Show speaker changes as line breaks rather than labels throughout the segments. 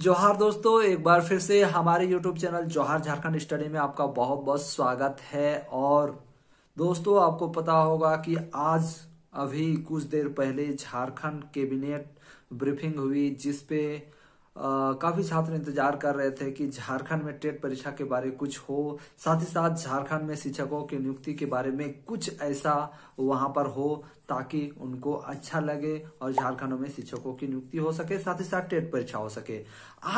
जोहार दोस्तों एक बार फिर से हमारे YouTube चैनल जोहार झारखंड स्टडी में आपका बहुत बहुत स्वागत है और दोस्तों आपको पता होगा कि आज अभी कुछ देर पहले झारखंड कैबिनेट ब्रीफिंग हुई जिसपे काफी छात्र इंतजार कर रहे थे कि झारखंड में टेट परीक्षा के बारे कुछ हो साथ ही साथ झारखंड में शिक्षकों की नियुक्ति के बारे में कुछ ऐसा वहां पर हो ताकि उनको अच्छा लगे और झारखंड में शिक्षकों की नियुक्ति हो सके साथ ही साथ टेट परीक्षा हो सके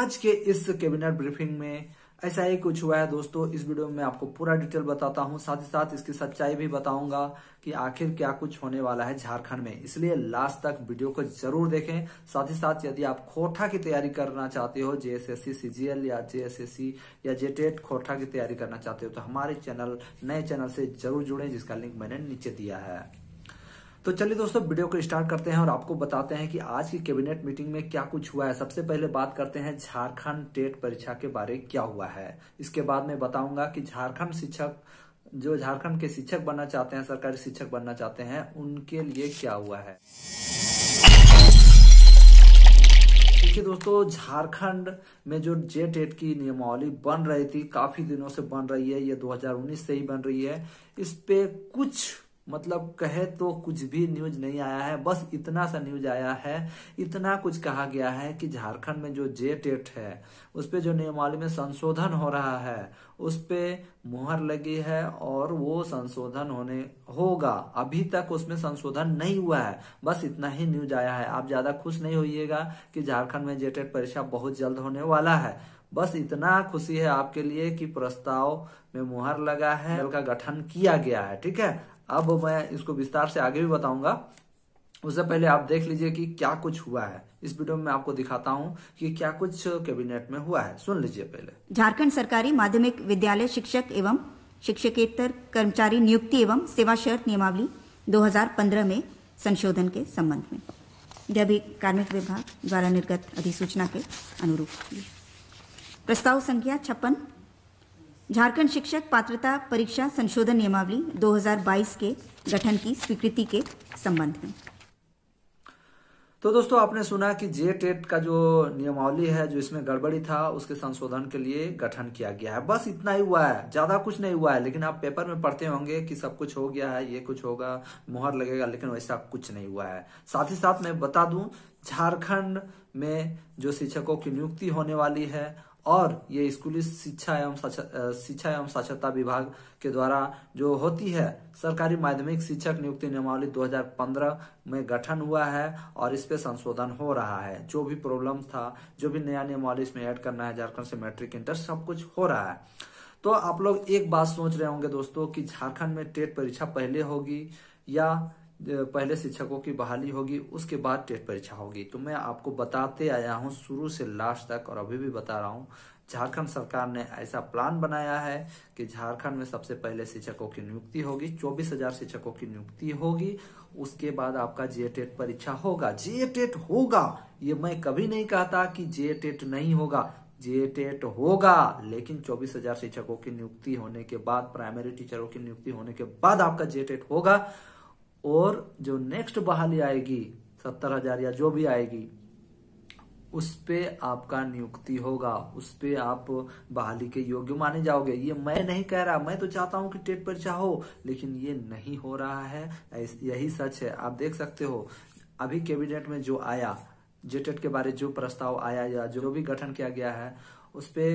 आज के इस कैबिनेट ब्रीफिंग में ऐसा ही कुछ हुआ है दोस्तों इस वीडियो में आपको पूरा डिटेल बताता हूँ साथ ही साथ इसकी सच्चाई भी बताऊंगा कि आखिर क्या कुछ होने वाला है झारखंड में इसलिए लास्ट तक वीडियो को जरूर देखें साथ ही साथ यदि आप खोटा की तैयारी करना चाहते हो जेएसएससी सीजीएल या जेएसएससी या जेटेट e खोटा की तैयारी करना चाहते हो तो हमारे चैनल नए चैनल से जरूर जुड़े जिसका लिंक मैंने नीचे दिया है तो चलिए दोस्तों वीडियो को स्टार्ट करते हैं और आपको बताते हैं कि आज की कैबिनेट मीटिंग में क्या कुछ हुआ है सबसे पहले बात करते हैं झारखंड टेट परीक्षा के बारे क्या हुआ है इसके बाद में बताऊंगा कि झारखंड शिक्षक जो झारखंड के शिक्षक बनना चाहते हैं सरकारी शिक्षक बनना चाहते हैं उनके लिए क्या हुआ है देखिए दोस्तों झारखंड में जो जे टेट की नियमावली बन रही थी काफी दिनों से बन रही है ये 2019 से ही बन रही है इस पे कुछ मतलब कहे तो कुछ भी न्यूज नहीं आया है बस इतना सा न्यूज आया है इतना कुछ कहा गया है कि झारखंड में जो जे टेट है उस पर जो नियमावली में संशोधन हो रहा है उस पर मुहर लगी है और वो संशोधन होने होगा अभी तक उसमें संशोधन नहीं हुआ है बस इतना ही न्यूज आया है आप ज्यादा खुश नहीं होइएगा कि झारखंड में जेटेट परीक्षा बहुत जल्द होने वाला है बस इतना खुशी है आपके लिए कि प्रस्ताव में मुहर लगा है दल का गठन किया गया है ठीक है अब मैं इसको विस्तार से आगे भी बताऊंगा उससे पहले आप देख लीजिए कि क्या कुछ हुआ है इस वीडियो में आपको दिखाता हूँ कि क्या कुछ कैबिनेट में हुआ है सुन लीजिए पहले झारखंड सरकारी माध्यमिक विद्यालय शिक्षक एवं शिक्षकेतर कर्मचारी नियुक्ति एवं सेवा शर्त नियमावली 2015 में संशोधन के संबंध में यह भी कार्मिक विभाग द्वारा निर्गत अधिसूचना के अनुरूप प्रस्ताव संख्या छप्पन झारखंड शिक्षक पात्रता परीक्षा संशोधन नियमावली 2022 के गठन की स्वीकृति के संबंध में तो दोस्तों आपने सुना कि जे टेट का जो नियमावली है जो इसमें गड़बड़ी था उसके संशोधन के लिए गठन किया गया है बस इतना ही हुआ है ज्यादा कुछ नहीं हुआ है लेकिन आप पेपर में पढ़ते होंगे कि सब कुछ हो गया है ये कुछ होगा मुहर लगेगा लेकिन वैसा कुछ नहीं हुआ है साथ ही साथ मैं बता दूं झारखंड में जो शिक्षकों की नियुक्ति होने वाली है और ये स्कूली शिक्षा एवं शिक्षा एवं साक्षरता विभाग के द्वारा जो होती है सरकारी माध्यमिक शिक्षक नियुक्ति नियमावली 2015 में गठन हुआ है और इस पे संशोधन हो रहा है जो भी प्रॉब्लम था जो भी नया नियमावली इसमें ऐड करना है झारखंड से मैट्रिक इंटर सब कुछ हो रहा है तो आप लोग एक बात सोच रहे होंगे दोस्तों की झारखण्ड में टेट परीक्षा पहले होगी या पहले शिक्षकों की बहाली होगी उसके बाद टेट परीक्षा होगी तो मैं आपको बताते आया हूँ शुरू से लास्ट तक और अभी भी बता रहा हूँ झारखंड सरकार ने ऐसा प्लान बनाया है कि झारखंड में सबसे पहले शिक्षकों की नियुक्ति होगी चौबीस हजार शिक्षकों की नियुक्ति होगी उसके बाद आपका जे टेट परीक्षा होगा जे टेट होगा ये मैं कभी नहीं कहता कि जे टेट नहीं होगा जे टेट होगा लेकिन चौबीस हजार शिक्षकों की नियुक्ति होने के बाद प्राइमरी टीचरों की नियुक्ति होने के बाद आपका जे टेट होगा और जो नेक्स्ट बहाली आएगी सत्तर हजार या जो भी आएगी उस पे आपका नियुक्ति होगा उस पे आप बहाली के योग्य माने जाओगे ये मैं नहीं कह रहा मैं तो चाहता हूं कि टेट परीक्षा हो लेकिन ये नहीं हो रहा है यही सच है आप देख सकते हो अभी कैबिनेट में जो आया जेटेट के बारे जो प्रस्ताव आया या जो भी गठन किया गया है उस पे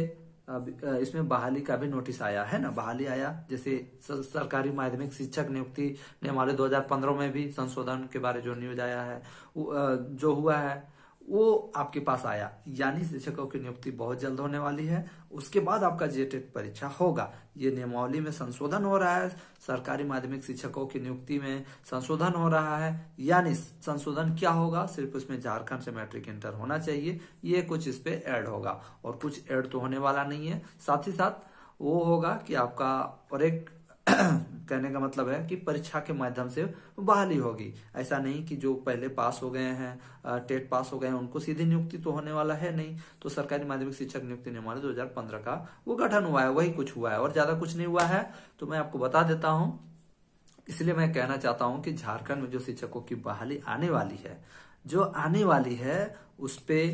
इसमें बहाली का भी नोटिस आया है ना बहाली आया जैसे सरकारी माध्यमिक शिक्षक नियुक्ति ने हमारे 2015 में भी संशोधन के बारे जो न्यूज आया है जो हुआ है वो आपके पास आया यानी शिक्षकों की नियुक्ति बहुत जल्द होने वाली है उसके बाद आपका जेटेट परीक्षा होगा ये नियमावली में संशोधन हो रहा है सरकारी माध्यमिक शिक्षकों की नियुक्ति में संशोधन हो रहा है यानी संशोधन क्या होगा सिर्फ उसमें झारखंड से मैट्रिक इंटर होना चाहिए ये कुछ इस पे ऐड होगा और कुछ एड तो होने वाला नहीं है साथ ही साथ वो होगा कि आपका और एक कहने का मतलब है कि परीक्षा के माध्यम से बहाली होगी ऐसा नहीं कि जो पहले पास हो गए हैं टेट पास हो गए हैं उनको सीधी नियुक्ति तो होने वाला है नहीं तो सरकारी माध्यमिक शिक्षक नियुक्ति नियमावली 2015 का वो गठन हुआ है वही कुछ हुआ है और ज्यादा कुछ नहीं हुआ है तो मैं आपको बता देता हूँ इसलिए मैं कहना चाहता हूँ कि झारखंड में जो शिक्षकों की बहाली आने वाली है जो आने वाली है उस पर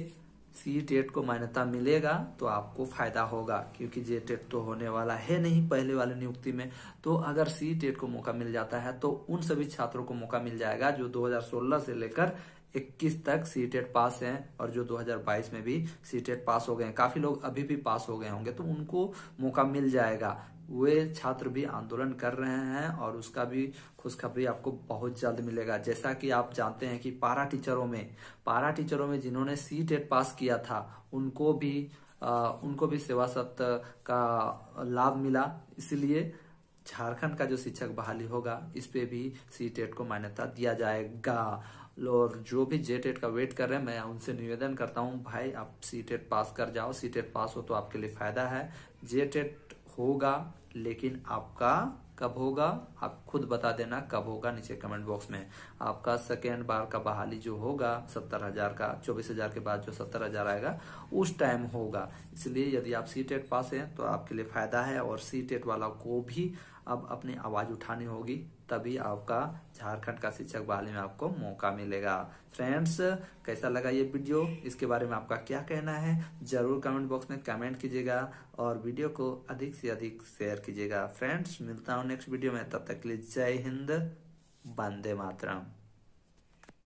सी टेट को मान्यता मिलेगा तो आपको फायदा होगा क्योंकि जे टेट तो होने वाला है नहीं पहले वाले नियुक्ति में तो अगर सी टेट को मौका मिल जाता है तो उन सभी छात्रों को मौका मिल जाएगा जो 2016 से लेकर इक्कीस तक सी पास e हैं और जो 2022 में भी सी पास e हो गए हैं काफी लोग अभी भी पास हो गए होंगे तो उनको मौका मिल जाएगा वे छात्र भी आंदोलन कर रहे हैं और उसका भी खुशखबरी आपको बहुत जल्द मिलेगा जैसा कि आप जानते हैं कि पारा टीचरों में पारा टीचरों में जिन्होंने सी पास e किया था उनको भी आ, उनको भी सेवा सत्य का लाभ मिला इसलिए झारखंड का जो शिक्षक बहाली होगा इस पे भी सी को मान्यता दिया जाएगा और जो भी जे टेट का वेट कर रहे हैं मैं उनसे निवेदन करता हूं भाई आप सी टेट पास कर जाओ सी टेट पास हो तो आपके लिए फायदा है जे टेट होगा लेकिन आपका कब होगा आप खुद बता देना कब होगा नीचे कमेंट बॉक्स में आपका सेकेंड बार का बहाली जो होगा सत्तर हजार का चौबीस हजार के बाद जो सत्तर हजार आएगा उस टाइम होगा इसलिए यदि आप सी टेट पास हैं तो आपके लिए फायदा है और सी टेट वाला को भी अब अपनी आवाज उठानी होगी तभी आपका झारखंड का शिक्षक बहाली में आपको मौका मिलेगा फ्रेंड्स कैसा लगा ये वीडियो इसके बारे में आपका क्या कहना है जरूर कमेंट बॉक्स में कमेंट कीजिएगा और वीडियो को अधिक से अधिक शेयर कीजिएगा फ्रेंड्स मिलता हूँ नेक्स्ट वीडियो में तब तक के लिए जय हिंद वंदे मातरम